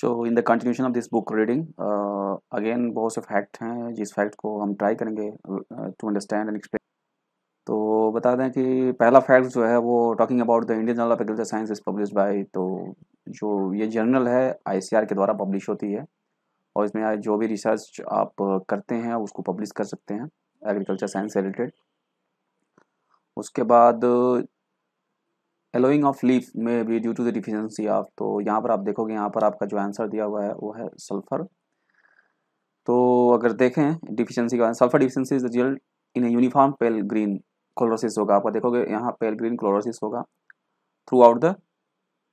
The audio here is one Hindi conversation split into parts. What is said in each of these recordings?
So in the continuation of this book reading again बहुत से फैक्ट हैं जिस फैक्ट को हम ट्राई करेंगे टू अंडरस्टैंड एंड एक्सप्लेन तो बता दें कि पहला फैक्ट जो है वो talking about the Indian journal of agriculture science is publish by तो जो ये जर्नल है आईसीआर के द्वारा पब्लिश होती है और इसमें जो भी रिसर्च आप uh, करते हैं उसको पब्लिश कर सकते हैं एग्रीकल्चर साइंस से रिलेटेड उसके बाद एलोइंग ऑफ लीफ में भी due to the deficiency of तो यहाँ पर आप देखोगे यहाँ पर आपका जो आंसर दिया हुआ है वो है सल्फर तो अगर देखें डिफिशियंसी का sulphur deficiency is result in a uniform pale green chlorosis होगा आपका देखोगे यहाँ पेल ग्रीन क्लोरोसिस होगा throughout the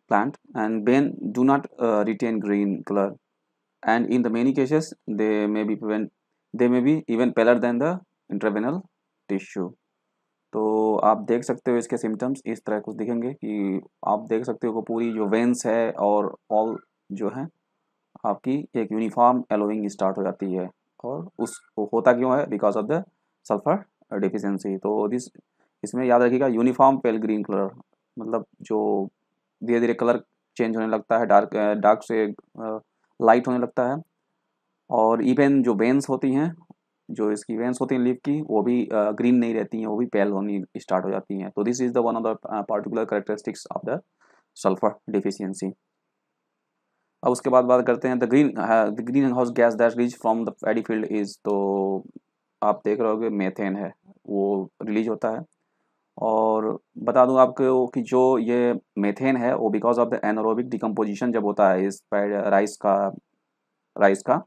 plant and vein do not retain green colour and in the many cases they may be be prevent they may be even paler than the तो आप देख सकते हो इसके सिम्टम्स इस तरह कुछ दिखेंगे कि आप देख सकते हो पूरी जो वेंस है और ऑल जो है आपकी एक यूनिफॉर्म एलोइंग स्टार्ट हो जाती है और उस होता क्यों है because of the sulphur deficiency तो दिस इसमें याद रखिएगा यूनिफॉर्म पेल ग्रीन कलर मतलब जो धीरे धीरे कलर चेंज होने लगता है डार्क डार्क से लाइट होने लगता है और इवन जो बेंस होती हैं जो इसकी वेंस होती हैं लीफ की वो भी ग्रीन नहीं रहती हैं वो भी पैल होनी स्टार्ट हो जाती हैं तो this is the one of the particular characteristics of the sulphur deficiency अब उसके बाद बात करते हैं the green the greenhouse gas that release from the paddy field is तो आप देख रहे हो मेथेन है वो रिलीज होता है और बता दूं आपको कि जो ये मेथेन है वो because of the anaerobic decomposition जब होता है इस राइस का राइस का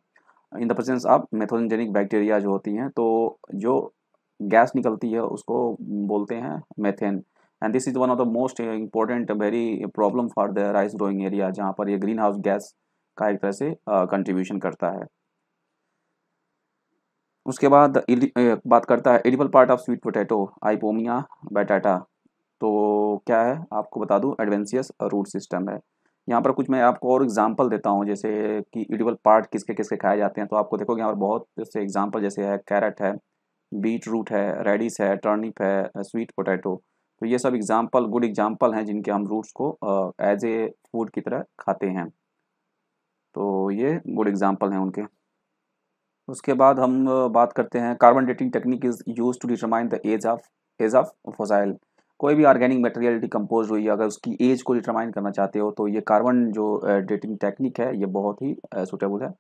in the presence of methanogenic bacteria जो होती हैं तो जो गैस निकलती है उसको बोलते हैं methane and this is one of the most important very problem for the rice growing area जहाँ पर ये ग्रीन हाउस गैस का एक तरह से कंट्रीब्यूशन uh, करता है उसके बाद बात करता है edible part of sweet potato Ipomoea batatas तो क्या है आपको बता दूं एडवेंसियस रूट सिस्टम है यहाँ पर कुछ मैं आपको और एग्जाम्पल देता हूँ जैसे कि इडिबल पार्ट किसके किसके खाए जाते हैं तो आपको देखोगे यहाँ पर बहुत से एग्जाम्पल जैसे है कैरेट है बीट रूट है रेडिस है टर्निप है स्वीट पोटैटो तो ये सब एग्जाम्पल गुड एग्जाम्पल हैं जिनके हम रूट्स को एज ए फूड की तरह खाते हैं तो ये गुड एग्जाम्पल हैं उनके उसके बाद हम बात करते हैं carbon dating technique is use to determine the age of age of fossil कोई भी ऑर्गेनिक मटेरियल डिकम्पोज हुई अगर उसकी एज को डिटरमाइन करना चाहते हो तो ये कार्बन जो डेटिंग टेक्निक है ये बहुत ही सुटेबल है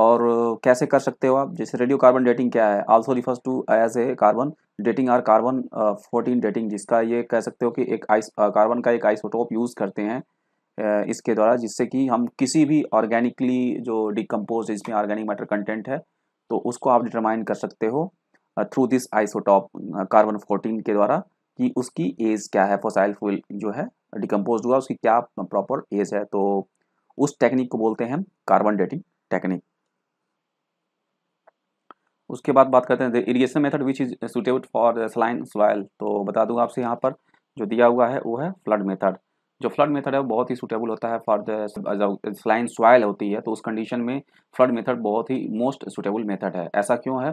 और कैसे कर सकते हो आप जैसे रेडियो कार्बन डेटिंग क्या है also refers to as a carbon dating or carbon fourteen dating जिसका ये कह सकते हो कि एक आइस कार्बन का एक आइसोटोप यूज़ करते हैं इसके द्वारा जिससे कि हम किसी भी ऑर्गेनिकली जो डिकम्पोज इसमें ऑर्गेनिक मैटर कंटेंट है तो उसको आप डिटरमाइन कर सकते हो through this isotope carbon fourteen के द्वारा कि उसकी एज क्या है फोसाइल फ्यूल जो है डिकम्पोज हुआ उसकी क्या प्रॉपर एज है तो उस टेक्निक को बोलते हैं कार्बन डेटिंग टेक्निक उसके बाद बात करते हैं irrigation method which is suitable for saline soil तो बता दूंगा आपसे यहाँ पर जो दिया हुआ है वो है फ्लड मेथड जो फ्लड मेथड है वो बहुत ही सुटेबल होता है फॉर द स्लाइन सॉइल होती है तो उस कंडीशन में फ्लड मेथड बहुत ही मोस्ट सुटेबल मेथड है ऐसा क्यों है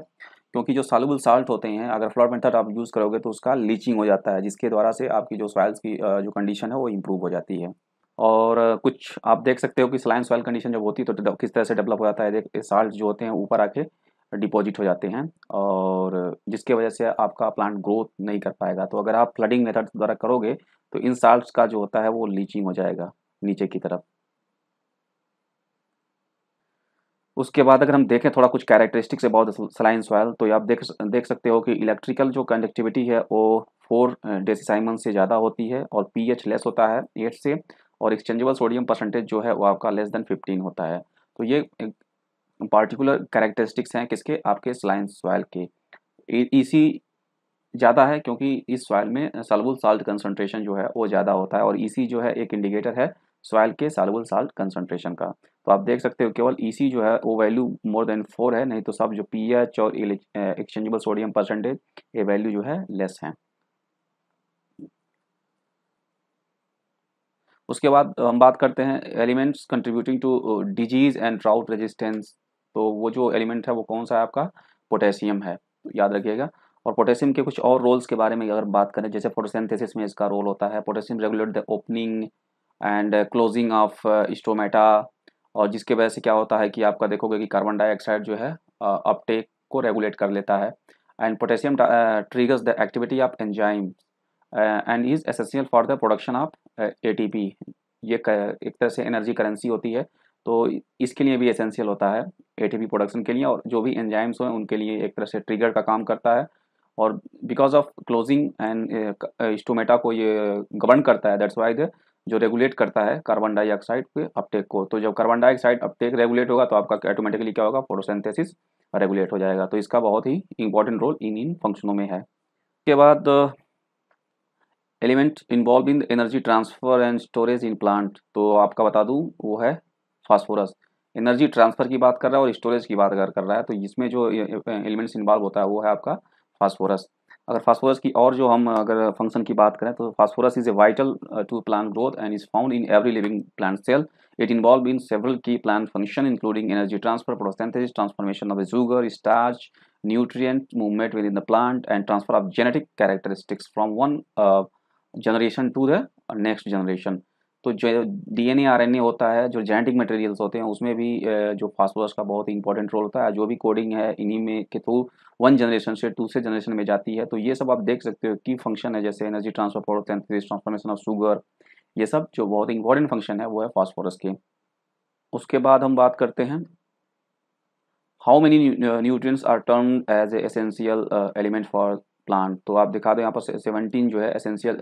क्योंकि जो सालुबल साल्ट होते हैं अगर फ्लॉट मेथड आप यूज़ करोगे तो उसका लीचिंग हो जाता है जिसके द्वारा से आपकी जो सॉइल्स की जो कंडीशन है वो इम्प्रूव हो जाती है और कुछ आप देख सकते हो कि सलाइन सॉइल कंडीशन जब होती है तो किस तरह से डेवलप हो जाता है देख साल्ट जो होते हैं ऊपर आके डिपॉजिट हो जाते हैं और जिसके वजह से आपका प्लांट ग्रोथ नहीं कर पाएगा तो अगर आप फ्लडिंग मेथड द्वारा करोगे तो इन साल्ट का जो होता है वो लीचिंग हो जाएगा नीचे की तरफ उसके बाद अगर हम देखें थोड़ा कुछ कैरेक्टरिस्टिक्स अबाउट सलाइन सॉयल तो आप देख देख सकते हो कि इलेक्ट्रिकल जो कंडक्टिविटी है वो फोर डेसिसाइमन से ज़्यादा होती है और पीएच लेस होता है एट से और एक्सचेंजेबल सोडियम परसेंटेज जो है वो आपका लेस देन फिफ्टीन होता है तो ये पार्टिकुलर कैरेक्टरिस्टिक्स हैं किसके आपके सलाइन सॉयल के इसी ज़्यादा है क्योंकि इस सॉयल में सालबुल साल्ट कंसनट्रेशन जो है वो ज़्यादा होता है और इसी जो है एक इंडिकेटर है सॉयल के सालबुल साल्ट कंसनट्रेशन का तो आप देख सकते हो केवल ई e जो है वो वैल्यू मोर देन फोर है नहीं तो सब जो पी एच और एक्सचेंजेबल सोडियम परसेंटेज ये वैल्यू जो है लेस है उसके बाद हम बात करते हैं elements contributing to disease and drought resistance तो वो जो एलिमेंट है वो कौन सा है आपका पोटेशियम है याद रखिएगा और पोटेशियम के कुछ और रोल्स के बारे में अगर बात करें जैसे फोटोसिंथेसिस में इसका रोल होता है potassium regulate the opening and closing of stomata और जिसके वजह से क्या होता है कि आपका देखोगे कि कार्बन डाइऑक्साइड जो है अपटेक को रेगुलेट कर लेता है and potassium triggers the activity of enzyme and is essential for the production of ATP ये एक तरह से एनर्जी करेंसी होती है तो इसके लिए भी एसेंशियल होता है एटीपी प्रोडक्शन के लिए और जो भी एंजाइम्स हों उनके लिए एक तरह से ट्रिगर का काम करता है और because of closing and stomata को ये गवर्न करता है दैट्स वाई द जो रेगुलेट करता है कार्बन डाइऑक्साइड के अपटेक को तो जब कार्बन डाइऑक्साइड अपटेक रेगुलेट होगा तो आपका ऑटोमेटिकली क्या होगा फोटोसेंथेसिस रेगुलेट हो जाएगा तो इसका बहुत ही इंपॉर्टेंट रोल इन इन फंक्शनों में है उसके बाद element involve in energy transfer and storage in plant तो आपका बता दूँ वो है फास्फोरस एनर्जी ट्रांसफर की बात कर रहा है और स्टोरेज की बात अगर कर रहा है तो इसमें जो एलिमेंट्स uh, इन्वॉल्व होता है वो है आपका फॉस्फोरस अगर फास्फोरस की और जो हम अगर फंक्शन की बात करें तो phosphorus is a vital to plant growth and is found in every living plant cell it involve in several key plant function including energy transfer photosynthesis transformation of sugar starch nutrient movement within the plant and transfer of genetic characteristics from one generation to the next generation तो जो डीएनए आरएनए होता है जो जेनेटिक मटेरियल्स होते हैं उसमें भी जो फास्फोरस का बहुत ही इंपॉर्टेंट रोल होता है जो भी कोडिंग है इन्हीं में के थ्रू वन जनरेशन से दूसरे जनरेशन में जाती है तो ये सब आप देख सकते हो की फंक्शन है जैसे एनर्जी ट्रांसफर होते ट्रांसफॉर्मेशन ऑफ शुगर ये सब जो बहुत इंपॉर्टेंट फंक्शन है वो है फॉस्फोरस के उसके बाद हम बात करते हैं how many nutrients are term as essential element for plant तो आप दिखा दो यहाँ पर सेवनटीन जो है एसेंशियल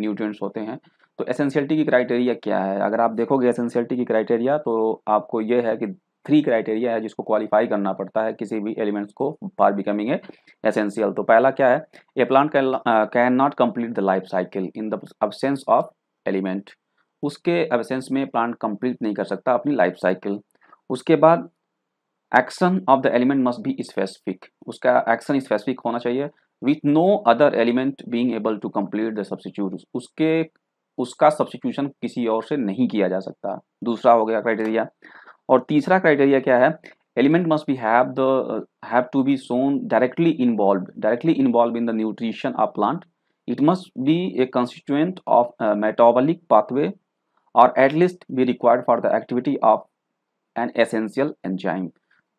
न्यूट्रिएंट्स होते हैं तो एसेंशियलिटी की क्राइटेरिया क्या है अगर आप देखोगे एसेंशियलिटी की क्राइटेरिया तो आपको ये है कि थ्री क्राइटेरिया है जिसको क्वालिफाई करना पड़ता है किसी भी एलिमेंट्स को फार बिकमिंग है एसेंशियल तो पहला क्या है a plant can not complete the life cycle in the absence of element उसके अबसेंस में प्लांट कंप्लीट नहीं कर सकता अपनी लाइफ साइकिल उसके बाद action of the element must be specific उसका एक्शन स्पेसिफिक होना चाहिए with no other element being able to complete the substitute उसके उसका सब्सटीट्यूशन किसी और से नहीं किया जा सकता दूसरा हो गया क्राइटेरिया और तीसरा क्राइटेरिया क्या है element must be have the have to be shown directly involve directly involve in the nutrition of plant it must be a constituent of metabolic pathway और at least be required for the activity of an essential enzyme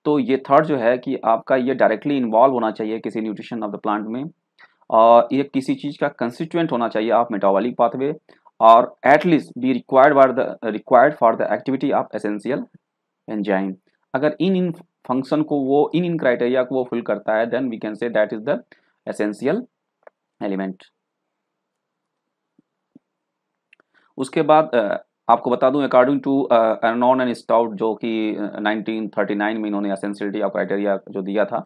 तो ये थर्ड जो है कि आपका ये डायरेक्टली इन्वॉल्व होना चाहिए किसी न्यूट्रिशन ऑफ द प्लांट में और ये किसी चीज़ का कंस्टिट्यूएंट होना चाहिए of metabolic pathway or at least be required for the required for the activity of essential enzyme अगर इन इन फंक्शन को वो इन इन क्राइटेरिया को वो फिल करता है then we can say that is the essential element उसके बाद आपको बता दूं according to Arnon and Stout जो कि 1939 में इन्होंने एसेंशियलिटी ऑफ क्राइटेरिया जो दिया था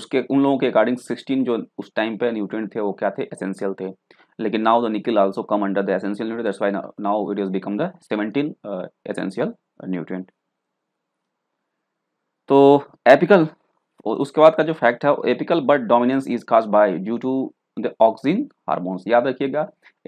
उसके उन लोगों के अकॉर्डिंग 16 जो उस टाइम पे न्यूट्रिएंट थे वो क्या थे एसेंशियल थे लेकिन now the nickel also come under the essential nutrient that's why now it is become the 17 essential nutrient तो एपिकल उसके बाद का जो फैक्ट है apical bud dominance is caused by due to the auxin hormones याद रखिएगा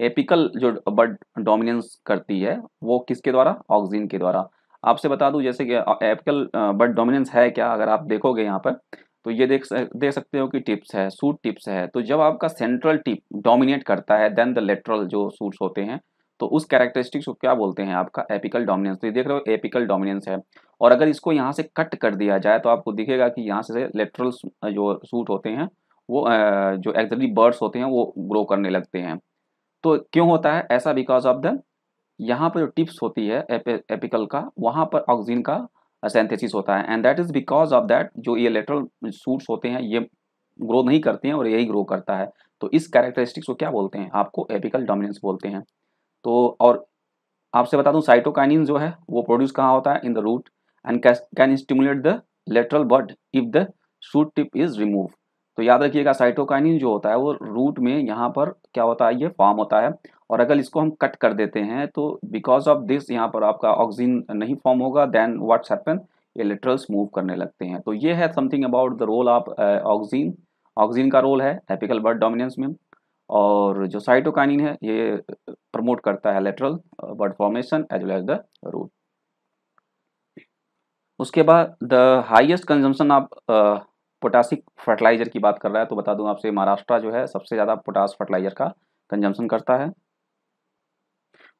एपिकल जो बट डोमिनेंस करती है वो किसके द्वारा ऑक्सीजन के द्वारा आपसे बता दूं जैसे कि एपिकल बट डोमिनेंस है क्या अगर आप देखोगे यहाँ पर तो ये देख देख सकते हो कि टिप्स है सूट टिप्स है तो जब आपका सेंट्रल टिप डोमिनेट करता है देन द लेटरल जो सूट्स होते हैं तो उस कैरेक्टरिस्टिक्स को क्या बोलते हैं आपका एपिकल डोमिनेंस तो ये देख रहे हो एपिकल डोमिनेंस है और अगर इसको यहाँ से कट कर दिया जाए तो आपको दिखेगा कि यहाँ से लेटरल जो सूट होते हैं वो जो एक्जरी बर्ड्स होते हैं वो ग्रो करने लगते हैं तो क्यों होता है ऐसा बिकॉज ऑफ द यहाँ पर जो टिप्स होती है एप, एपिकल का वहाँ पर ऑक्सीजन का सेंथेसिस होता है and that is because of that जो ये लेटरल सूट्स होते हैं ये ग्रो नहीं करते हैं और यही ग्रो करता है तो इस कैरेक्टरिस्टिक्स को क्या बोलते हैं आपको एपिकल डोमिनेंस बोलते हैं तो और आपसे बता दूं साइटोकाइनिन जो है वो प्रोड्यूस कहाँ होता है in the root and can stimulate the lateral bud if the shoot tip is remove तो याद रखिएगा साइटोकाइनिन जो होता है वो रूट में यहाँ पर क्या होता है ये फॉर्म होता है और अगर इसको हम कट कर देते हैं तो बिकॉज ऑफ दिस यहाँ पर आपका ऑक्सीजन नहीं फॉर्म होगा देन व्हाट्स हैपन ये लिटरल्स मूव करने लगते हैं तो ये है something about the role of auxin auxin का रोल है एपिकल बर्ड डोमिनेंस में और जो साइटोकाइनिन है ये प्रमोट करता है lateral bud formation as well as the root उसके बाद द हाइएस्ट कंजम्पशन आप पोटासिक uh, फर्टिलाइजर की बात कर रहा है तो बता दूं आपसे महाराष्ट्र जो है सबसे ज़्यादा पोटास फर्टिलाइजर का कंजम्पशन करता है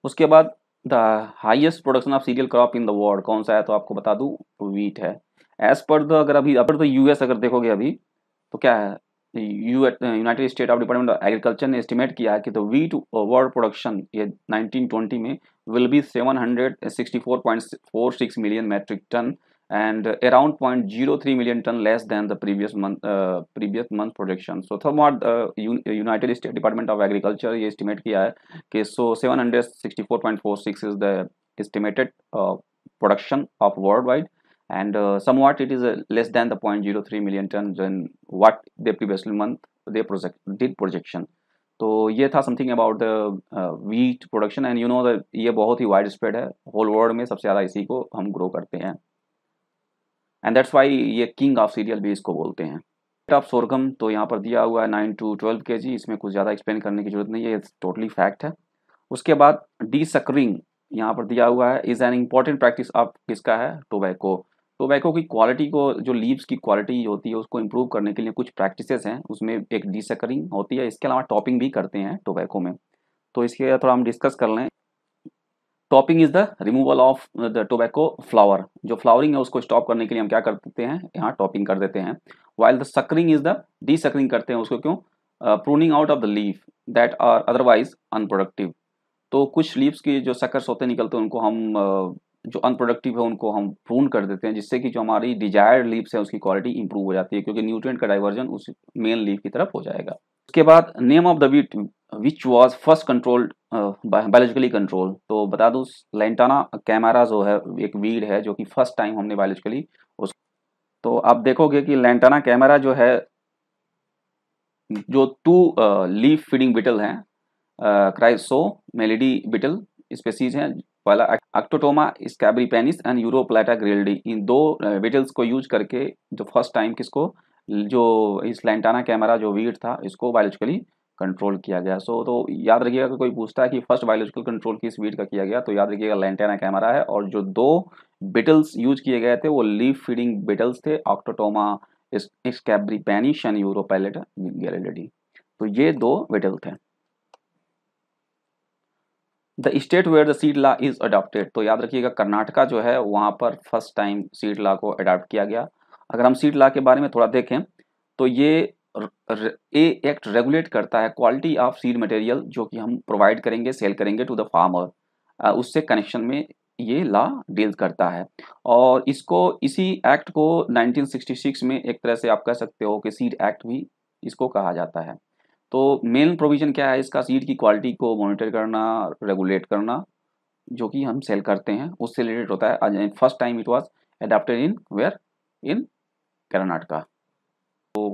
उसके बाद the highest production of cereal crop in the world कौन सा है तो आपको बता दूँ वीट है एज पर द अगर अभी अपर द यूएस अगर देखोगे अभी तो क्या है United State of Department of Agriculture ने एस्टिमेट किया है कि द वीट वर्ल्ड प्रोडक्शन ये 1920 में will be 764.46 million metric ton and around 0.03 million ton less than the previous month uh, previous month projection so somewhat uh, united state department of agriculture ye estimate kiya hai ki so 764.46 is the estimated uh, production of worldwide and uh, somewhat it is uh, less than the 0.03 million ton than what the previous month they project did projection तो ये था something about the wheat production and you know the ये बहुत ही वाइड स्प्रेड है होल वर्ल्ड में सबसे ज़्यादा इसी को हम ग्रो करते हैं एंड दैट्स वाई ये किंग ऑफ सीरियल भी इसको बोलते हैं टॉप सोरगम तो यहाँ पर दिया हुआ है नाइन टू ट्वेल्व के जी इसमें कुछ ज़्यादा एक्सप्लेन करने की जरूरत नहीं है ये टोटली फैक्ट है उसके बाद डी सकरिंग यहाँ पर दिया हुआ है इज़ एन इम्पॉर्टेंट प्रैक्टिस आप किसका है टोबैको टोबैको की क्वालिटी को जो लीव्स की क्वालिटी होती है उसको इम्प्रूव करने के लिए कुछ प्रैक्टिसेस हैं उसमें एक डिसकरिंग होती है इसके अलावा टॉपिंग भी करते हैं टोबैको में तो इसके थोड़ा हम डिस्कस कर लें topping is the removal of the tobacco flower जो फ्लावरिंग है उसको स्टॉप करने के लिए हम क्या करते हैं यहाँ टॉपिंग कर देते हैं while the suckering is the desuckering करते हैं उसको क्यों pruning out of the leaf that are otherwise unproductive तो कुछ लीव्स के जो सकर्स होते निकलते हैं उनको हम uh, जो अनप्रोडक्टिव है उनको हम प्रून कर देते हैं जिससे कि जो हमारी डिजायर्ड लीव्स है उसकी क्वालिटी इंप्रूव हो जाती है क्योंकि न्यूट्रिएंट का डाइवर्जन उस मेन लीव की तरफ हो जाएगा उसके बाद name of the weed which was first controlled biologically control तो बता दूँ लेंटाना कैमरा जो है एक वीड है जो कि फर्स्ट टाइम हमने बायोलॉजिकली उस तो आप देखोगे कि लेंटाना कैमरा जो है जो टू लीफ फीडिंग बिटल हैं क्राइसो मेलेडी बिटल स्पेसीज हैं पहला अक्टोटोमा पेनिस एंड यूरोप्लाटा ग्रेलडी इन दो बिटल्स uh, को यूज करके जो फर्स्ट टाइम किसको जो इस लेंटाना कैमरा जो वीड था इसको बायोलॉजिकली कंट्रोल किया गया सो so, तो याद रखिएगा कोई पूछता है कि फर्स्ट बायोलॉजिकल कंट्रोल किस वीड का किया गया तो याद रखिएगा लेंटेना कैमरा है और जो दो बिटल्स यूज किए गए थे वो लीफ फीडिंग बिटल्स थे ऑक्टोटोमा स्कैब्री एंड यूरोपैलेट गैलेडी तो ये दो बिटल थे the state where the seed law is adopted तो याद रखिएगा कर्नाटका जो है वहां पर फर्स्ट टाइम सीड ला को अडॉप्ट किया गया अगर हम सीड ला के बारे में थोड़ा देखें तो ये ए एक्ट रेगुलेट करता है क्वालिटी ऑफ सीड मटेरियल जो कि हम प्रोवाइड करेंगे सेल करेंगे टू द फार्मर उससे कनेक्शन में ये लॉ डील करता है और इसको इसी एक्ट को 1966 में एक तरह से आप कह सकते हो कि सीड एक्ट भी इसको कहा जाता है तो मेन प्रोविजन क्या है इसका सीड की क्वालिटी को मॉनिटर करना रेगुलेट करना जो कि हम सेल करते हैं उससे रिलेटेड होता है first time it was adapted in where in Karnataka तो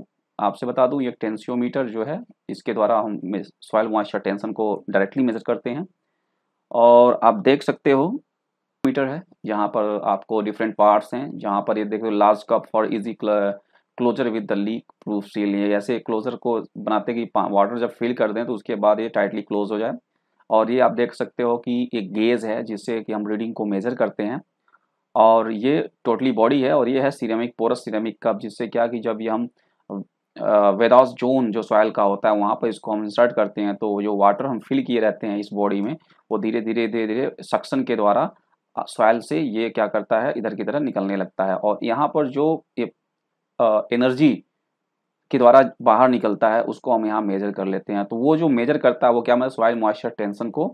आपसे बता दूं ये टेंसियोमीटर जो है इसके द्वारा हम सॉइल मॉइस्चर टेंशन को डायरेक्टली मेजर करते हैं और आप देख सकते हो मीटर है यहाँ पर आपको डिफरेंट पार्ट्स हैं जहाँ पर ये देखो large cup for easy closure with the leak proof seal ये ऐसे क्लोजर को बनाते कि वाटर जब फिल कर दें तो उसके बाद ये टाइटली क्लोज हो जाए और ये आप देख सकते हो कि एक गेज है जिससे कि हम रीडिंग को मेजर करते हैं और ये टोटली बॉडी है और ये है सिरेमिक पोरस सिरेमिक कप जिससे क्या कि जब ये हम वेदास जोन जो सॉयल का होता है वहाँ पर इसको हम इंसर्ट करते हैं तो जो वाटर हम फिल किए रहते हैं इस बॉडी में वो धीरे धीरे धीरे धीरे सक्शन के द्वारा सॉयल से ये क्या करता है इधर की तरह निकलने लगता है और यहाँ पर जो ये एनर्जी के द्वारा बाहर निकलता है उसको हम यहाँ मेजर कर लेते हैं तो वो जो मेजर करता है वो क्या मतलब सॉयल मॉइस्चर टेंशन को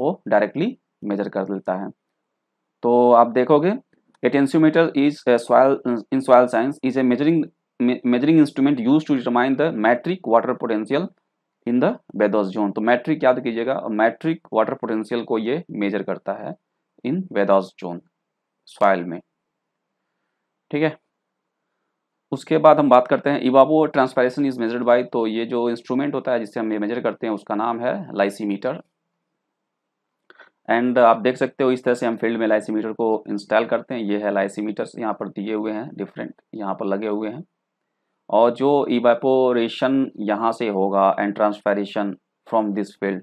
वो डायरेक्टली मेजर कर लेता है तो आप देखोगे a tensiometer is a in in science is a measuring measuring instrument use to determine the matric water potential in the vadose zone तो मैट्रिक याद कीजिएगा मैट्रिक वाटर पोटेंशियल को ये मेजर करता है इन वेदर्स जोन सॉइल में ठीक है उसके बाद हम बात करते हैं evapotranspiration is measured by तो ये जो इंस्ट्रूमेंट होता है जिससे हम ये मेजर करते हैं उसका नाम है लाइसीमीटर एंड आप देख सकते हो इस तरह से हम फील्ड में लाइसीमीटर को इंस्टॉल करते हैं ये है लाइसीमीटर्स यहाँ पर दिए हुए हैं डिफरेंट यहाँ पर लगे हुए हैं और जो इवेपोरेशन यहाँ से होगा and transpiration from this field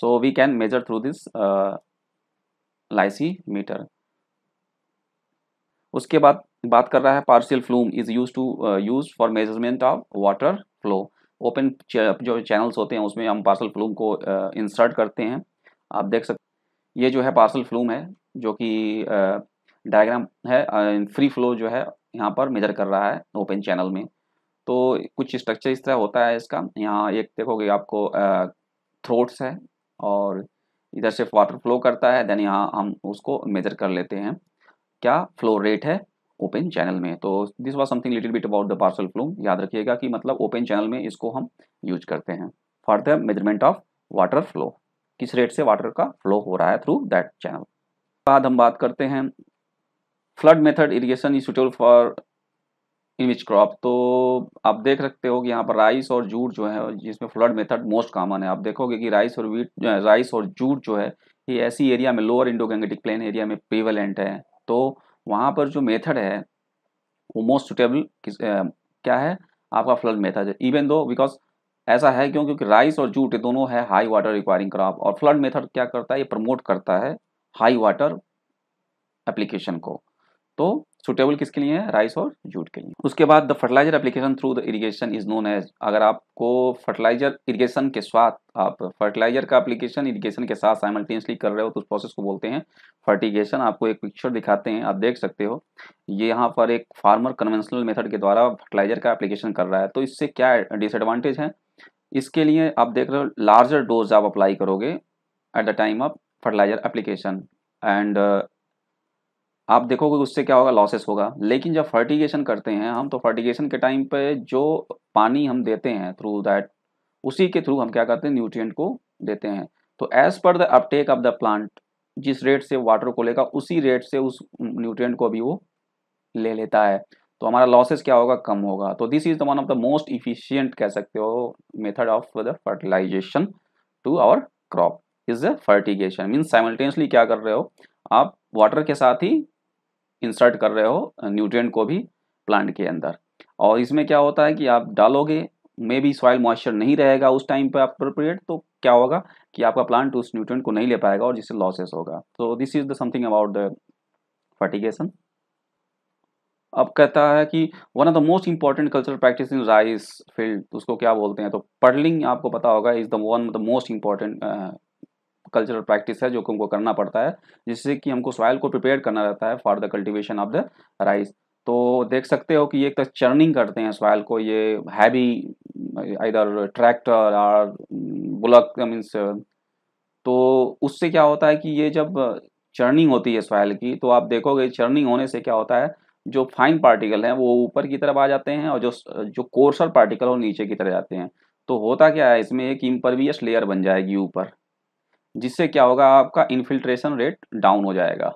so we can measure through this lysimeter उसके बाद बात कर रहा है Parshall flume is use to use for measurement of water flow open जो चैनल्स होते हैं उसमें हम पार्सल फ्लूम को इंसर्ट uh, करते हैं आप देख सकते ये जो है पार्सल फ्लूम है जो कि डायग्राम uh, है फ्री uh, फ्लो जो है यहाँ पर मेजर कर रहा है ओपन चैनल में तो कुछ स्ट्रक्चर इस तरह होता है इसका यहाँ एक देखोगे आपको थ्रोट्स है और इधर से वाटर फ्लो करता है देन यहाँ हम उसको मेजर कर लेते हैं क्या फ्लो रेट है ओपन चैनल में तो this was something little bit about the Parshall flume याद रखिएगा कि मतलब ओपन चैनल में इसको हम यूज करते हैं for the measurement of water flow किस रेट से वाटर का फ्लो हो रहा है थ्रू दैट चैनल बाद हम बात करते हैं flood method irrigation is suitable for image crop तो आप देख सकते हो कि यहाँ पर राइस और जूट जो है जिसमें फ्लड मेथड मोस्ट कॉमन है आप देखोगे कि राइस और वीट राइस और जूट जो है ये ऐसी एरिया में lower Indo Gangetic plain area में प्रिवेलेंट है तो वहाँ पर जो मेथड है वो मोस्ट सुटेबल क्या है आपका फ्लड मेथड है इवन दो बिकॉज ऐसा है क्यों क्योंकि राइस और जूट ये दोनों है हाई वाटर रिक्वायरिंग क्रॉप और फ्लड मेथड क्या करता है ये प्रमोट करता है हाई वाटर एप्लीकेशन को तो सुटेबल किसके लिए है राइस और जूट के लिए उसके बाद the fertilizer application through the irrigation is known as अगर आपको फर्टिलाइजर इरीगेशन के साथ आप फर्टिलाइजर का एप्लीकेशन इरीगेशन के साथ साइमल्टेनियसली कर रहे हो तो उस प्रोसेस को बोलते हैं फर्टिगेशन आपको एक पिक्चर दिखाते हैं आप देख सकते हो ये यहाँ पर एक फार्मर कन्वेंशनल मेथड के द्वारा फर्टिलाइजर का एप्लीकेशन कर रहा है तो इससे क्या डिसएडवांटेज है इसके लिए आप देख रहे हो लार्जर डोज आप अप्लाई करोगे at the time of fertilizer application and आप देखोगे उससे क्या होगा लॉसेस होगा लेकिन जब फर्टिगेशन करते हैं हम तो फर्टिगेशन के टाइम पे जो पानी हम देते हैं थ्रू दैट उसी के थ्रू हम क्या करते हैं न्यूट्रिएंट को देते हैं तो एज पर the uptake of the plant जिस रेट से वाटर को लेगा उसी रेट से उस न्यूट्रिएंट को भी वो ले लेता है तो हमारा लॉसेस क्या होगा कम होगा तो this is the one of the most efficient कह सकते हो method of the fertilization to our crop is the fertigation mean simultaneously क्या कर रहे हो आप वाटर के साथ ही इंसर्ट कर रहे हो न्यूट्रिएंट को भी प्लांट के अंदर और इसमें क्या होता है कि आप डालोगे मे भी सॉइल मॉइस्चर नहीं रहेगा उस टाइम पे अप्रोप्रिएट तो क्या होगा कि आपका प्लांट उस न्यूट्रेंट को नहीं ले पाएगा और जिससे लॉसेस होगा तो this is the something about the fertigation अब कहता है कि one of the most important cultural practice in rice field उसको क्या बोलते हैं तो पर्लिंग आपको पता होगा is the one of the most important cultural practice है जो कि हमको करना पड़ता है जिससे कि हमको सॉयल को प्रिपेयर करना रहता है for the cultivation of the rice तो देख सकते हो कि ये एक तो चर्निंग करते हैं सॉयल को ये हैवी इधर ट्रैक्टर और बुलक मीन्स तो उससे क्या होता है कि ये जब चर्निंग होती है सॉयल की तो आप देखोगे चर्निंग होने से क्या होता है जो फाइन पार्टिकल हैं वो ऊपर की तरफ आ जाते हैं और जो जो कोर्सर पार्टिकल वो नीचे की तरफ जाते हैं तो होता क्या है इसमें एक इम्परवियस लेयर बन जाएगी ऊपर जिससे क्या होगा आपका इन्फिल्ट्रेशन रेट डाउन हो जाएगा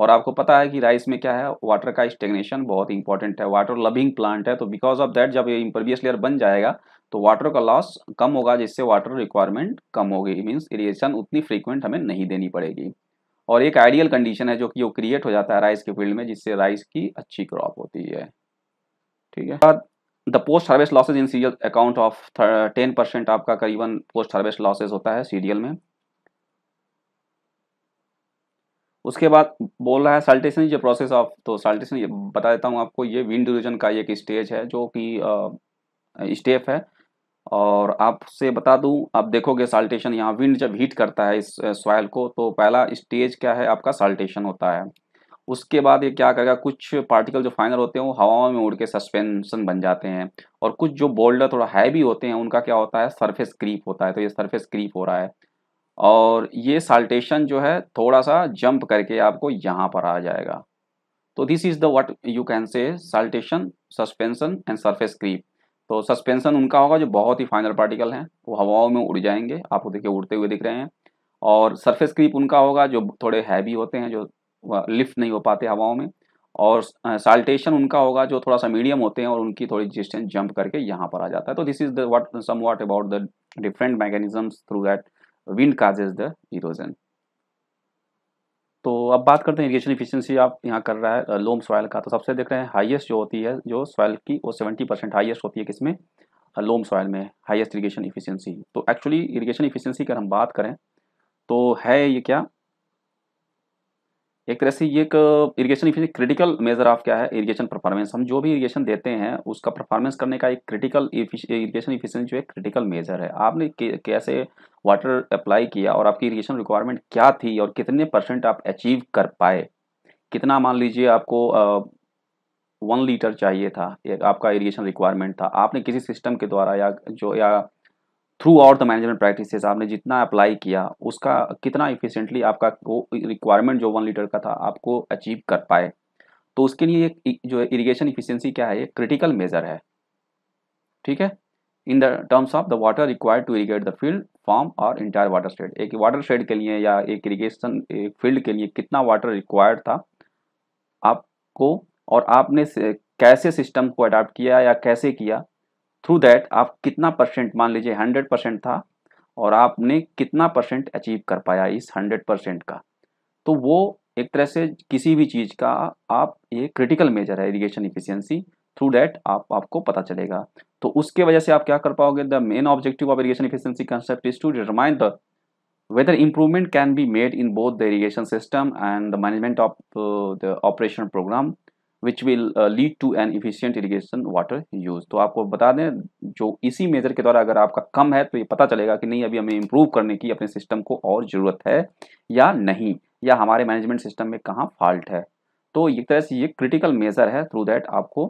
और आपको पता है कि राइस में क्या है वाटर का स्टेगनेशन बहुत इंपॉर्टेंट है वाटर लविंग प्लांट है तो बिकॉज ऑफ दैट जब ये इम्परवियस लेयर बन जाएगा तो वाटर का लॉस कम होगा जिससे वाटर रिक्वायरमेंट कम होगी मीन्स इरिएशन उतनी फ्रीक्वेंट हमें नहीं देनी पड़ेगी और एक आइडियल कंडीशन है जो कि वो क्रिएट हो जाता है राइस के फील्ड में जिससे राइस की अच्छी क्रॉप होती है ठीक है बाद the post harvest losses in cereal account of ten percent आपका करीबन पोस्ट हार्वेस्ट लॉसेज होता है सीरियल में उसके बाद बोल रहा है साल्टेशन जो प्रोसेस ऑफ तो साल्टेशन ये बता देता हूँ आपको ये विंड डिवीजन का एक स्टेज है जो कि स्टेप है और आपसे बता दूं आप देखोगे साल्टेशन यहाँ विंड जब हीट करता है इस सॉयल को तो पहला स्टेज क्या है आपका साल्टेशन होता है उसके बाद ये क्या करेगा कुछ पार्टिकल जो फाइनल होते हैं वो हवाओं में उड़ के सस्पेंशन बन जाते हैं और कुछ जो बोल्डर थोड़ा हैवी होते हैं उनका क्या होता है सरफेस क्रीप होता है तो ये सरफेस क्रीप हो रहा है और ये साल्टेशन जो है थोड़ा सा जंप करके आपको यहाँ पर आ जाएगा तो this is the what you can say saltation suspension and surface creep तो सस्पेंसन उनका होगा जो बहुत ही फाइनल पार्टिकल हैं वो हवाओं में उड़ जाएंगे आपको देखिए उड़ते हुए दिख रहे हैं और सरफेस क्रीप उनका होगा जो थोड़े हैवी होते हैं जो लिफ्ट नहीं हो पाते हवाओं में और साल्टेशन उनका होगा जो थोड़ा सा मीडियम होते हैं और उनकी थोड़ी डिस्टेंस जंप करके यहाँ पर आ जाता है तो this is the what somewhat about the different mechanism through that wind causes the erosion तो अब बात करते हैं इरीगेशन इफिशियंसी आप यहाँ कर रहा है लोम सॉयल का तो सबसे देख रहे हैं हाईएस्ट जो होती है जो सॉयल की वो सेवेंटी परसेंट हाइएस्ट होती है किसमें लोम सॉयल में हाईएस्ट इरीगेशन इफिशियंसी तो एक्चुअली इरीगेशन इफिशियंसी अगर हम बात करें तो है ये क्या एक तरह से ये एक irrigation efficiency critical measure of क्या है इरीगेशन परफॉर्मेंस हम जो भी इरीगेशन देते हैं उसका परफॉर्मेंस करने का एक क्रिटिकल इरीगेशन इफिशिएंसी जो है क्रिटिकल मेजर है आपने कैसे वाटर अप्लाई किया और आपकी इरीगेशन रिक्वायरमेंट क्या थी और कितने परसेंट आप अचीव कर पाए कितना मान लीजिए आपको वन लीटर चाहिए था एक आपका इरीगेशन रिक्वायरमेंट था आपने किसी सिस्टम के द्वारा या जो या throughout the management practices आपने जितना अप्लाई किया उसका कितना इफिशेंटली आपका वो रिक्वायरमेंट जो वन लीटर का था आपको अचीव कर पाए तो उसके लिए एक जो है इरीगेशन इफिशियंसी क्या है ये क्रिटिकल मेजर है ठीक है in the terms of the water required to irrigate the field farm और इंटायर वाटर शेड एक वाटर शेड के लिए या एक इरीगेशन एक फील्ड के लिए कितना वाटर रिक्वायर्ड था आपको और आपने कैसे सिस्टम को अडाप्ट किया या कैसे किया थ्रू दैट आप कितना परसेंट मान लीजिए हंड्रेड परसेंट था और आपने कितना परसेंट अचीव कर पाया इस हंड्रेड परसेंट का तो वो एक तरह से किसी भी चीज़ का आप ये क्रिटिकल मेजर है इरीगेशन इफिशियंसी थ्रू डैट आप आपको पता चलेगा तो उसके वजह से आप क्या कर पाओगे the main objective of irrigation efficiency concept is to determine the whether improvement can be made in both the irrigation system and the management of the operation program which will lead to an efficient irrigation water use तो आपको बता दें जो इसी मेजर के द्वारा अगर आपका कम है तो ये पता चलेगा कि नहीं अभी हमें इम्प्रूव करने की अपने सिस्टम को और ज़रूरत है या नहीं या हमारे मैनेजमेंट सिस्टम में कहाँ फॉल्ट है तो एक तरह से ये क्रिटिकल मेजर है थ्रू दैट आपको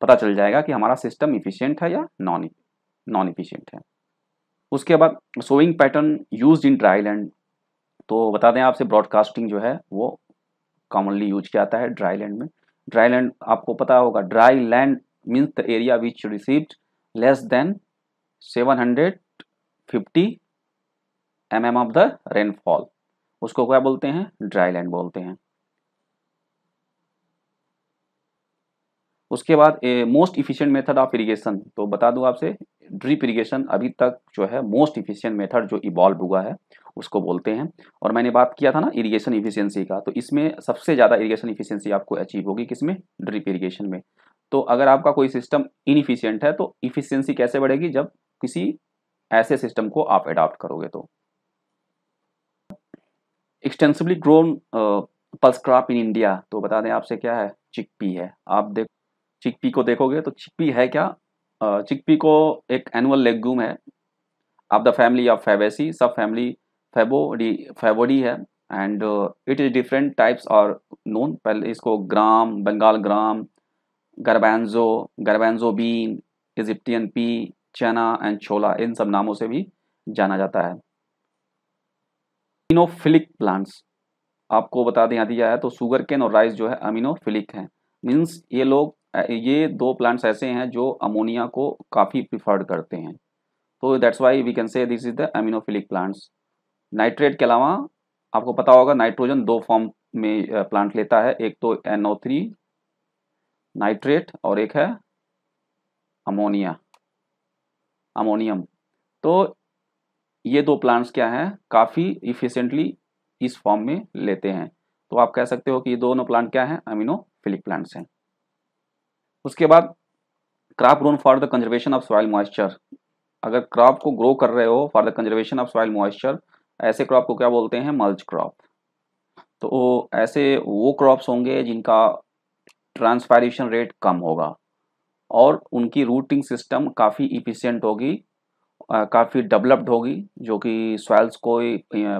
पता चल जाएगा कि हमारा सिस्टम इफिशियंट है या नॉन नॉन इफिशियंट है उसके बाद sowing pattern use in dry land तो बता दें आपसे ब्रॉडकास्टिंग जो है वो कॉमनली यूज किया जाता है ड्राई लैंड में ड्राई लैंड आपको पता होगा dry land means the area which received less than 750 M mm of the rainfall उसको क्या बोलते हैं ड्राई लैंड बोलते हैं उसके बाद most efficient method of irrigation तो बता दूं आपसे ड्रिप इरिगेशन अभी तक जो है मोस्ट इफिशियंट मेथड जो इवॉल्व हुआ है उसको बोलते हैं और मैंने बात किया था ना इरिगेशन इफिशियंसी का तो इसमें सबसे ज़्यादा इरिगेशन इफिशियंसी आपको अचीव होगी किसमें ड्रिप इरीगेशन में तो अगर आपका कोई सिस्टम इनफिशियंट है तो इफिशियंसी कैसे बढ़ेगी जब किसी ऐसे सिस्टम को आप एडाप्ट करोगे तो extensively grown pulse crop in India तो बता दें आपसे क्या है चिकपी है आप देख चिकपी को देखोगे तो चिकपी है क्या चिकपी को एक एनुअल लेगूम है of the family of Fabaceae subfamily Faboideae Faboideae है and it is different types और नोन पहले इसको gram Bengal gram garbanzo garbanzo bean Egyptian pea chana and chhola इन सब नामों से भी जाना जाता है अमीनोफिलिक प्लांट्स आपको बता दें दिया है तो शुगर केन और राइस जो है अमीनोफिलिक हैं मीन्स ये लोग ये दो प्लांट्स ऐसे हैं जो अमोनिया को काफ़ी प्रिफर्ड करते हैं तो that's why we can say this is the ammonophilic plants nitrate के अलावा आपको पता होगा नाइट्रोजन दो फॉर्म में प्लांट लेता है एक तो एनओ थ्री नाइट्रेट और एक है अमोनिया अमोनियम तो ये दो प्लांट्स क्या हैं काफ़ी इफिशेंटली इस फॉर्म में लेते हैं तो आप कह सकते हो कि ये दोनों प्लांट क्या हैं अमिनोफिलिक प्लांट्स हैं उसके बाद crop grown for the conservation of soil moisture अगर क्रॉप को ग्रो कर रहे हो for the conservation of soil moisture ऐसे क्रॉप को क्या बोलते हैं मल्च क्रॉप तो ऐसे वो क्रॉप्स होंगे जिनका ट्रांसपायरेशन रेट कम होगा और उनकी रूटिंग सिस्टम काफ़ी इफिशियंट होगी काफ़ी डेवलप्ड होगी जो कि सॉइल्स को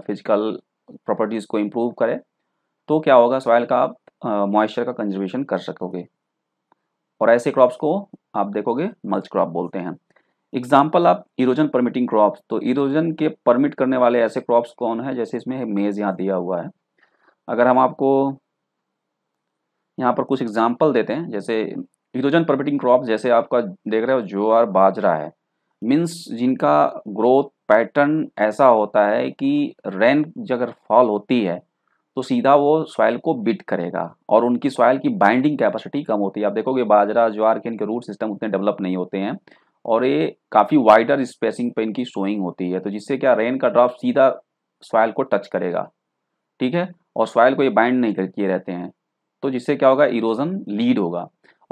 फिजिकल प्रॉपर्टीज़ को इम्प्रूव करे तो क्या होगा सॉइल का आप मॉइस्चर का कंजर्वेशन कर सकोगे और ऐसे क्रॉप्स को आप देखोगे मल्च क्रॉप बोलते हैं एग्जाम्पल आप इरोजन परमिटिंग क्रॉप्स तो इरोजन के परमिट करने वाले ऐसे क्रॉप्स कौन है जैसे इसमें मेज़ यहाँ दिया हुआ है अगर हम आपको यहाँ पर कुछ एग्जाम्पल देते हैं जैसे इरोजन परमिटिंग क्रॉप जैसे आपका देख रहे हो ज्वार बाजरा है मीन्स जिनका ग्रोथ पैटर्न ऐसा होता है कि रेन अगर फॉल होती है तो सीधा वो सॉइल को बिट करेगा और उनकी सॉइल की बाइंडिंग कैपेसिटी कम होती है आप देखोगे बाजरा ज्वार के इनके रूट सिस्टम उतने डेवलप नहीं होते हैं और ये काफ़ी वाइडर स्पेसिंग पे इनकी शोइंग होती है तो जिससे क्या रेन का ड्रॉप सीधा सॉइल को टच करेगा ठीक है और सॉइल को ये बाइंड नहीं कर किए रहते हैं तो जिससे क्या होगा इरोजन लीड होगा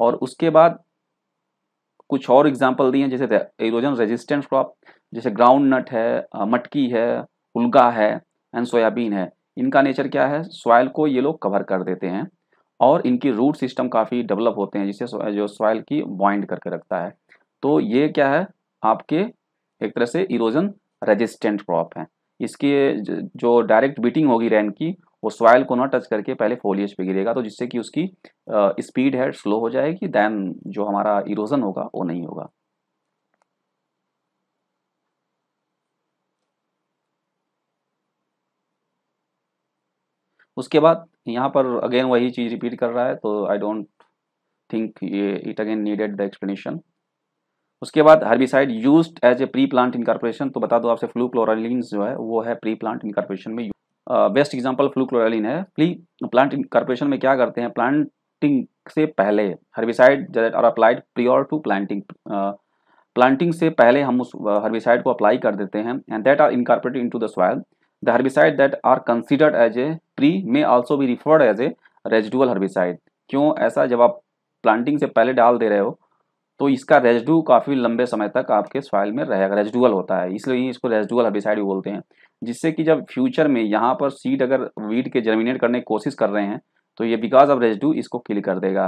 और उसके बाद कुछ और एग्जाम्पल दिए हैं जैसे इरोजन रेजिस्टेंस क्रॉप जैसे ग्राउंड नट है मटकी है उल्गा है एंड सोयाबीन है इनका नेचर क्या है सॉइल को ये लोग कवर कर देते हैं और इनकी रूट सिस्टम काफ़ी डेवलप होते हैं जिससे जो सॉइल की बॉइंड करके रखता है तो ये क्या है आपके एक तरह से इरोजन रेजिस्टेंट क्रॉप हैं इसकी जो डायरेक्ट बीटिंग होगी रैन की वो सॉइल को ना टच करके पहले फोलियज पे गिरेगा तो जिससे कि उसकी स्पीड है स्लो हो जाएगी दैन जो हमारा इरोजन होगा वो नहीं होगा उसके बाद यहाँ पर अगेन वही चीज़ रिपीट कर रहा है तो आई डोंट थिंक ये it again needed the explanation उसके बाद herbicide use as a pre plant incorporation तो बता दो आपसे फ्लू क्लोरालीन जो है वो है प्री प्लांट इनकॉर्पोरेशन में बेस्ट एग्जांपल फ्लू क्लोरालीन है प्ली प्लांट इनकॉर्पोरेशन में क्या करते हैं प्लांटिंग से पहले हर्बिसाइड और applied prior to planting planting से पहले हम उस हर्बिसाइड को अप्लाई कर देते हैं and that are incorporated into the soil The herbicide that are considered as a pre may also be referred as a residual herbicide. क्यों ऐसा जब आप प्लांटिंग से पहले डाल दे रहे हो तो इसका residue काफ़ी लंबे समय तक आपके सॉइल में रहेगा residual होता है इसलिए इसको residual हर्बिसाइड भी बोलते हैं जिससे कि जब फ्यूचर में यहाँ पर सीड अगर वीड के जर्मिनेट करने की कोशिश कर रहे हैं तो ये बिकॉज ऑफ रेजडू इसको किल कर देगा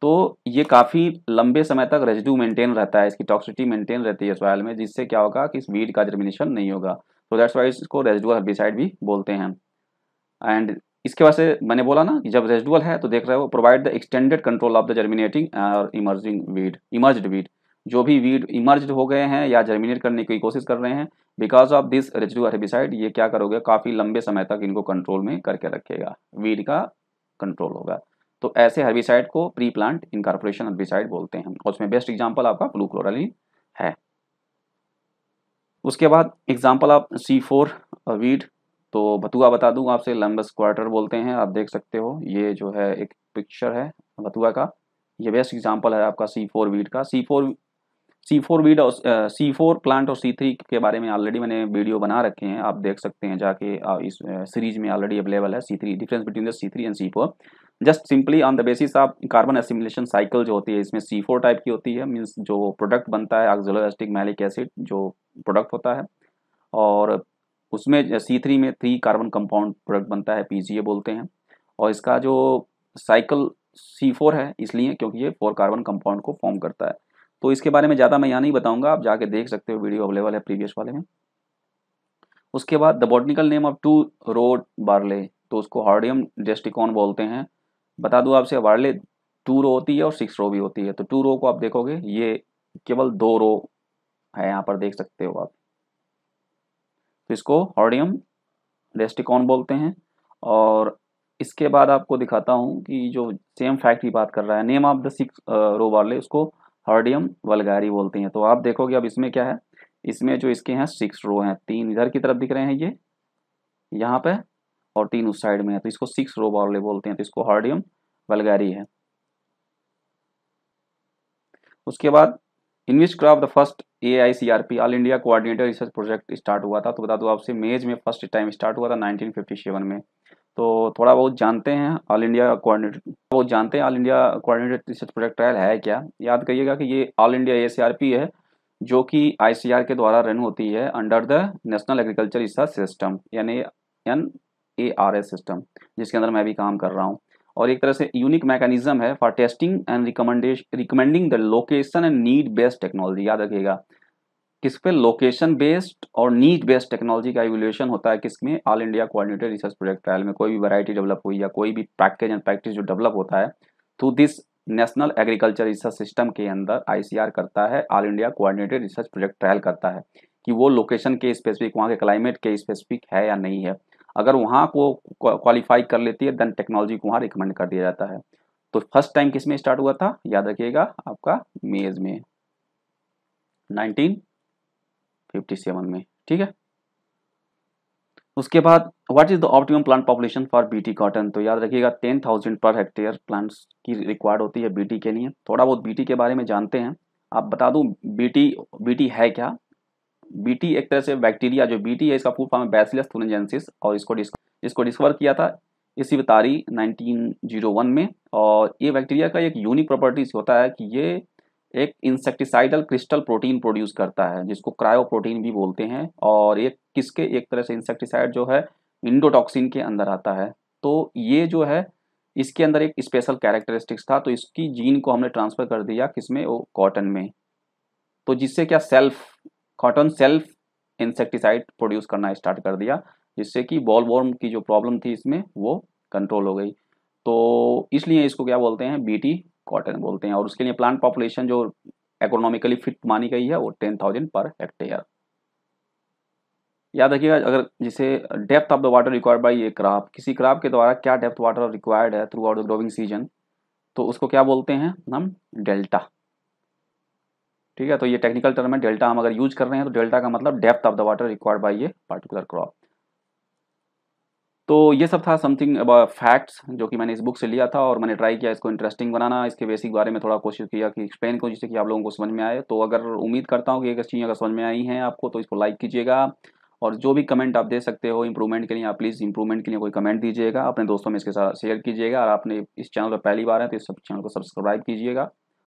तो ये काफ़ी लंबे समय तक रेजडू मेंटेन रहता है इसकी टॉक्सिटी मेंटेन रहती है सॉयल में जिससे क्या होगा कि इस वीड का जर्मिनेशन नहीं होगा तो दैट्स वाइज इसको रेजिडुअल हर्बिसाइड भी बोलते हैं एंड इसके वजह से मैंने बोला ना कि जब रेजिडुअल है तो देख रहे हो provide the extended control of the germinating और इमर्जिंग वीड इमर्ज्ड वीड जो भी वीड इमर्ज हो गए हैं या जर्मिनेट करने की कोशिश कर रहे हैं because of this residual herbicide ये क्या करोगे काफ़ी लंबे समय तक इनको कंट्रोल में करके रखेगा वीड का कंट्रोल होगा तो ऐसे हर्बिसाइड को प्री प्लांट इनकारपोरेशन हर्बिसाइड बोलते हैं और उसमें बेस्ट एग्जाम्पल आपका फ्लू क्लोरालिन है उसके बाद एग्जाम्पल आप सी फोर वीड तो बतुआ बता दूंगा आपसे लम्बस क्वार्टर बोलते हैं आप देख सकते हो ये जो है एक पिक्चर है बतुआ का ये बेस्ट एग्जाम्पल है आपका सी फोर वीड का C four C four weed और सी फोर प्लांट और सी थ्री के बारे में ऑलरेडी मैंने वीडियो बना रखे हैं आप देख सकते हैं जाके uh, इस सीरीज uh, में ऑलरेडी अवेलेबल है C three difference between the C three and C four just simply on the basis of carbon assimilation cycle जो होती है इसमें सी फोर टाइप की होती है मीन्स जो प्रोडक्ट बनता है ऑक्जोलोस्टिक मैलिक एसिड जो प्रोडक्ट होता है और उसमें सी थ्री में थ्री कार्बन कंपाउंड प्रोडक्ट बनता है पी बोलते हैं और इसका जो साइकिल सी फोर है इसलिए क्योंकि ये फोर कार्बन कंपाउंड को फॉर्म करता है तो इसके बारे में ज़्यादा मैं यहाँ नहीं बताऊँगा आप जाके देख सकते हो वीडियो अवेलेबल है प्रीवियस वाले में उसके बाद the botanical name of two row barley तो उसको हार्डियम डेस्टिकॉन बोलते हैं बता दूं आपसे वार्ले टू रो होती है और सिक्स रो भी होती है तो टू रो को आप देखोगे ये केवल दो रो है यहाँ पर देख सकते हो आप तो इसको हॉर्डियम रेस्टिकॉन बोलते हैं और इसके बाद आपको दिखाता हूँ कि जो सेम फैक्ट की बात कर रहा है name of the six row वाले उसको हॉर्डियम वलगारी बोलते हैं तो आप देखोगे अब इसमें क्या है इसमें जो इसके हैं सिक्स रो हैं तीन इधर की तरफ दिख रहे हैं ये यहाँ पर और तीन उस साइड में है तो इसको सिक्स रो बॉर्ले बोलते हैं तो इसको हार्डियम वलगारी है उसके बाद in which crop the first A I C R P all India coordinator research project start हुआ था तो बता दूं आपसे मेज में फर्स्ट टाइम स्टार्ट हुआ था नाइनटीन फिफ्टी सेवन में तो थोड़ा बहुत जानते हैं ऑल इंडिया कोऑर्डिनेटर बहुत जानते हैं all India coordinator research project trial है क्या याद करिएगा कि ये all India A C R P है जो कि आई सी आर के द्वारा रन होती है under the national agriculture research system यानी N A R S system जिसके अंदर मैं भी काम कर रहा हूँ और एक तरह से यूनिक मैकेनिज्म है for testing and recommend recommending the location and need based technology याद रखिएगा किस पे लोकेशन बेस्ड और नीड बेस्ड टेक्नोलॉजी का एवोल्यूशन होता है किसमें all India coordinated research project trial में कोई भी वैरायटी डेवलप हुई या कोई भी पैकेज एंड प्रैक्टिस जो डेवलप होता है through this national agriculture research system के अंदर आईसीआर करता है all India coordinated research project trial करता है कि वो लोकेशन के स्पेसिफिक वहाँ के क्लाइमेट के स्पेसिफिक है या नहीं है अगर वहाँ को क्वालिफाई कर लेती है देन टेक्नोलॉजी को वहाँ रिकमेंड कर दिया जाता है तो फर्स्ट टाइम किस में स्टार्ट हुआ था याद रखिएगा आपका मेज में 1957 में ठीक है उसके बाद what is the optimum plant population for Bt cotton तो याद रखिएगा ten thousand per hectare plants की रिक्वायर्ड होती है बीटी के लिए थोड़ा बहुत बीटी के बारे में जानते हैं आप बता दूं बीटी बीटी है क्या बीटी एक तरह से बैक्टीरिया जो बीटी है इसका फुल फॉर्म है बैसिलस थुनजेंसिस और इसको इसको डिस्कवर किया था इसी जीरो 1901 में और ये बैक्टीरिया का एक यूनिक प्रॉपर्टीज होता है कि ये एक इंसेक्टिसाइडल क्रिस्टल प्रोटीन प्रोड्यूस करता है जिसको क्रायो प्रोटीन भी बोलते हैं और ये किसके एक तरह से इंसेक्टिसाइड जो है इंडोटॉक्सिन के अंदर आता है तो ये जो है इसके अंदर एक स्पेशल कैरेक्टरिस्टिक्स था तो इसकी जीन को हमने ट्रांसफ़र कर दिया किसमें वो कॉटन में तो जिससे क्या self cotton self insecticide produce करना स्टार्ट कर दिया जिससे कि बॉल वॉर्म की जो प्रॉब्लम थी इसमें वो कंट्रोल हो गई तो इसलिए इसको क्या बोलते हैं बीटी कॉटन बोलते हैं और उसके लिए प्लांट पॉपुलेशन जो इकोनॉमिकली फिट मानी गई है वो टेन थाउजेंड पर हेक्टेयर याद रखिएगा अगर जिसे depth of the water required by ये क्राप किसी क्राप के द्वारा क्या डेप्थ वाटर रिक्वायर्ड है throughout the growing season तो उसको क्या बोलते हैं हम डेल्टा ठीक है तो ये टेक्निकल टर्म है डेल्टा हम अगर यूज कर रहे हैं तो डेल्टा का मतलब depth of the water required by ये पार्टिकुलर क्रॉप तो ये सब था समथिंग अबाउट फैक्ट्स जो कि मैंने इस बुक से लिया था और मैंने ट्राई किया इसको इंटरेस्टिंग बनाना इसके बेसिक बारे में थोड़ा कोशिश किया कि एक्सप्लेन को जिससे कि आप लोगों को समझ में आए तो अगर उम्मीद करता हूँ कि अगर चीज़ अगर समझ में आई हैं आपको तो इसको लाइक कीजिएगा और जो भी कमेंट आप दे सकते हो इंप्रूवमेंट के लिए आप प्लीज़ इंप्रूवमेंट के लिए कोई कमेंट दीजिएगा अपने दोस्तों में इसके साथ शेयर कीजिएगा और आपने इस चैनल पर पहली बार है तो इस सब चैनल को सब्सक्राइब कीजिएगा